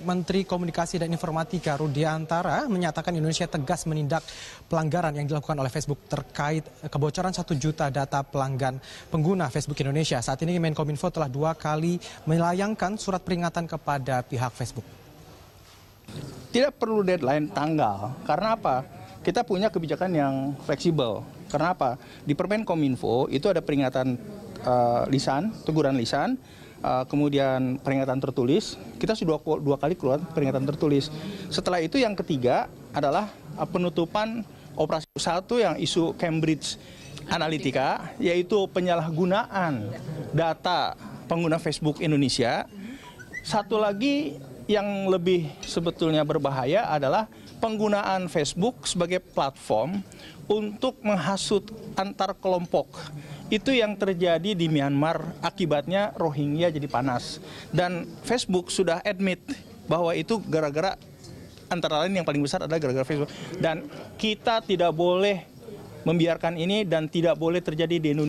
Menteri Komunikasi dan Informatika Rudi Antara menyatakan Indonesia tegas menindak pelanggaran yang dilakukan oleh Facebook terkait kebocoran 1 juta data pelanggan pengguna Facebook Indonesia. Saat ini Menkominfo telah dua kali melayangkan surat peringatan kepada pihak Facebook. Tidak perlu deadline tanggal, karena apa? Kita punya kebijakan yang fleksibel. Karena apa? Di Permen Kominfo itu ada peringatan uh, lisan, teguran lisan, Eh, kemudian peringatan tertulis. Kita sudah dua, dua kali keluar peringatan tertulis. Setelah itu yang ketiga adalah uh, penutupan operasi satu yang isu Cambridge Analytica, yaitu penyalahgunaan data pengguna Facebook Indonesia. Satu lagi yang lebih sebetulnya berbahaya adalah penggunaan Facebook sebagai platform untuk menghasut antar kelompok itu yang terjadi di Myanmar, akibatnya Rohingya jadi panas. Dan Facebook sudah admit bahwa itu gara-gara antara lain yang paling besar adalah gara-gara Facebook. Dan kita tidak boleh membiarkan ini dan tidak boleh terjadi di Indonesia.